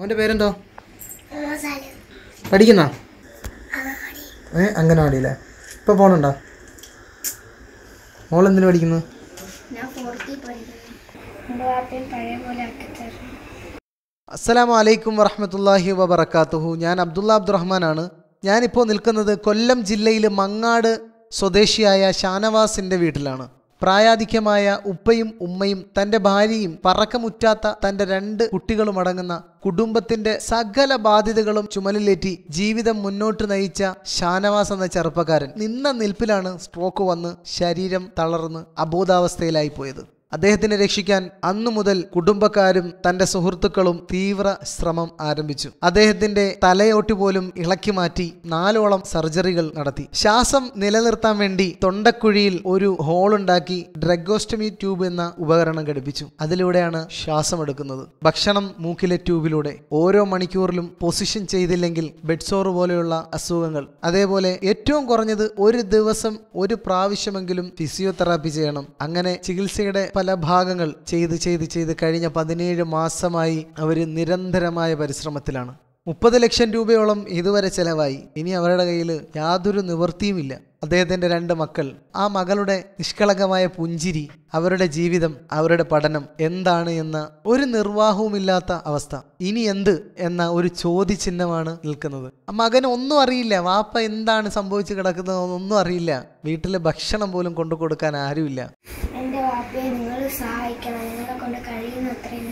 മോൻ്റെ പേരെന്തോ പഠിക്കുന്ന ഏ അംഗനവാടിയില്ലേ ഇപ്പോൾ പോകണുണ്ടോ മോൾ എന്തിനു പഠിക്കുന്നു അസ്സലാമു അലൈക്കും വറഹമത്തല്ലാഹി വബർക്കാത്തുഹു ഞാൻ അബ്ദുള്ള അബ്ദുറഹ്മാനാണ് ഞാനിപ്പോൾ നിൽക്കുന്നത് കൊല്ലം ജില്ലയിലെ മങ്ങാട് സ്വദേശിയായ ഷാനവാസിൻ്റെ വീട്ടിലാണ് പ്രായാധിക്യമായ ഉപ്പയും ഉമ്മയും തന്റെ ഭാര്യയും പറക്കമുറ്റാത്ത തന്റെ രണ്ട് കുട്ടികളും അടങ്ങുന്ന കുടുംബത്തിന്റെ സകല ബാധ്യതകളും ചുമലിലേറ്റി ജീവിതം മുന്നോട്ട് നയിച്ച ഷാനവാസ് എന്ന ചെറുപ്പക്കാരൻ നിന്ന നിൽപ്പിലാണ് സ്ട്രോക്ക് വന്ന് ശരീരം തളർന്ന് അബോധാവസ്ഥയിലായി പോയത് അദ്ദേഹത്തിനെ രക്ഷിക്കാൻ അന്നു മുതൽ കുടുംബക്കാരും തന്റെ സുഹൃത്തുക്കളും തീവ്ര ശ്രമം ആരംഭിച്ചു അദ്ദേഹത്തിന്റെ തലയോട്ടി പോലും ഇളക്കി മാറ്റി നാലോളം സർജറികൾ നടത്തി ശ്വാസം നിലനിർത്താൻ വേണ്ടി തൊണ്ടക്കുഴിയിൽ ഒരു ഉണ്ടാക്കി ഡ്രഗോസ്റ്റമി ട്യൂബ് എന്ന ഉപകരണം ഘടിപ്പിച്ചു അതിലൂടെയാണ് ശ്വാസം എടുക്കുന്നത് ഭക്ഷണം മൂക്കിലെ ട്യൂബിലൂടെ ഓരോ മണിക്കൂറിലും പൊസിഷൻ ചെയ്തില്ലെങ്കിൽ ബെഡ്സോർ പോലെയുള്ള അസുഖങ്ങൾ അതേപോലെ ഏറ്റവും കുറഞ്ഞത് ഒരു ദിവസം ഒരു പ്രാവശ്യമെങ്കിലും ഫിസിയോതെറാപ്പി ചെയ്യണം അങ്ങനെ ചികിത്സയുടെ പല ഭാഗങ്ങൾ ചെയ്ത് ചെയ്ത് ചെയ്ത് കഴിഞ്ഞ പതിനേഴ് മാസമായി അവർ നിരന്തരമായ പരിശ്രമത്തിലാണ് മുപ്പത് ലക്ഷം രൂപയോളം ഇതുവരെ ചെലവായി ഇനി അവരുടെ കയ്യിൽ യാതൊരു നിവൃത്തിയുമില്ല അദ്ദേഹത്തിന്റെ രണ്ട് മക്കൾ ആ മകളുടെ നിഷ്കളങ്കമായ പുഞ്ചിരി അവരുടെ ജീവിതം അവരുടെ പഠനം എന്താണ് എന്ന ഒരു നിർവാഹവുമില്ലാത്ത അവസ്ഥ ഇനി എന്ത് എന്ന ഒരു ചോദ്യചിഹ്നമാണ് നിൽക്കുന്നത് മകന് ഒന്നും അറിയില്ല വാപ്പ എന്താണ് സംഭവിച്ചു കിടക്കുന്നതെന്നൊന്നും അറിയില്ല വീട്ടിലെ ഭക്ഷണം പോലും കൊണ്ടു കൊടുക്കാൻ ആരുമില്ല എൻ്റെ വാപ്പയെ നിങ്ങൾ സഹായിക്കണം കൊണ്ട് കഴിയുന്നത്രയും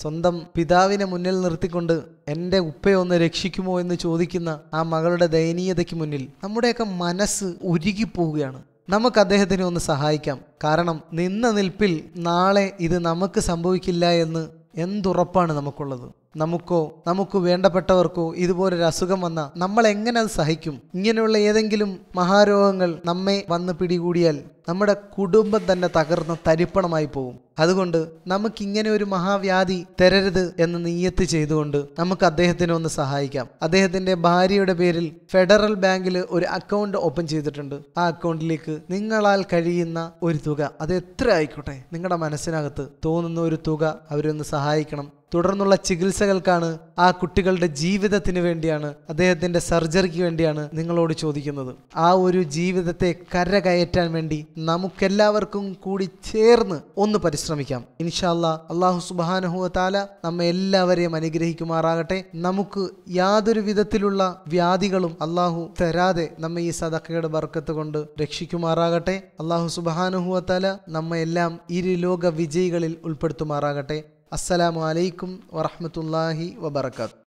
സ്വന്തം പിതാവിനെ മുന്നിൽ നിർത്തിക്കൊണ്ട് എൻ്റെ ഉപ്പയൊന്ന് രക്ഷിക്കുമോ എന്ന് ചോദിക്കുന്ന ആ മകളുടെ ദയനീയതയ്ക്ക് മുന്നിൽ നമ്മുടെയൊക്കെ മനസ്സ് ഉരുകിപ്പോവുകയാണ് നമുക്ക് അദ്ദേഹത്തിനെ ഒന്ന് സഹായിക്കാം കാരണം നിന്ന നിൽപ്പിൽ നാളെ ഇത് നമുക്ക് സംഭവിക്കില്ല എന്ന് എന്തുറപ്പാണ് നമുക്കുള്ളത് നമുക്കോ നമുക്ക് വേണ്ടപ്പെട്ടവർക്കോ ഇതുപോലൊരു അസുഖം വന്ന നമ്മൾ എങ്ങനെ അത് സഹിക്കും ഇങ്ങനെയുള്ള ഏതെങ്കിലും മഹാരോഗങ്ങൾ നമ്മെ വന്ന് പിടികൂടിയാൽ നമ്മുടെ കുടുംബം തന്നെ തകർന്ന് തരിപ്പണമായി പോകും അതുകൊണ്ട് നമുക്ക് ഇങ്ങനെ ഒരു മഹാവ്യാധി തരരുത് എന്ന് നീയത്ത് ചെയ്തുകൊണ്ട് നമുക്ക് അദ്ദേഹത്തിനെ ഒന്ന് സഹായിക്കാം അദ്ദേഹത്തിന്റെ ഭാര്യയുടെ പേരിൽ ഫെഡറൽ ബാങ്കിൽ ഒരു അക്കൗണ്ട് ഓപ്പൺ ചെയ്തിട്ടുണ്ട് ആ അക്കൗണ്ടിലേക്ക് നിങ്ങളാൽ കഴിയുന്ന ഒരു തുക അത് എത്ര ആയിക്കോട്ടെ നിങ്ങളുടെ മനസ്സിനകത്ത് തോന്നുന്ന ഒരു തുക അവരൊന്ന് സഹായിക്കണം തുടർന്നുള്ള ചികിത്സകൾക്കാണ് ആ കുട്ടികളുടെ ജീവിതത്തിന് വേണ്ടിയാണ് അദ്ദേഹത്തിൻ്റെ സർജറിക്ക് വേണ്ടിയാണ് നിങ്ങളോട് ചോദിക്കുന്നത് ആ ഒരു ജീവിതത്തെ കരകയറ്റാൻ വേണ്ടി നമുക്കെല്ലാവർക്കും കൂടി ചേർന്ന് ഒന്ന് പരിശ്രമിക്കാം ഇൻഷാല്ല അള്ളാഹു സുബാനഹുവ താല നമ്മെ എല്ലാവരെയും അനുഗ്രഹിക്കുമാറാകട്ടെ നമുക്ക് യാതൊരു വിധത്തിലുള്ള വ്യാധികളും അള്ളാഹു തരാതെ നമ്മെ ഈ സദക്കയുടെ ബർക്കത്ത് കൊണ്ട് രക്ഷിക്കുമാറാകട്ടെ അള്ളാഹു സുബാനഹുവ താല നമ്മെ എല്ലാം ഇരു ലോക വിജയികളിൽ ഉൾപ്പെടുത്തുമാറാകട്ടെ അസ്സലാമു അലൈക്കും വറഹമത്തല്ലാഹി വബർക്കാത്തു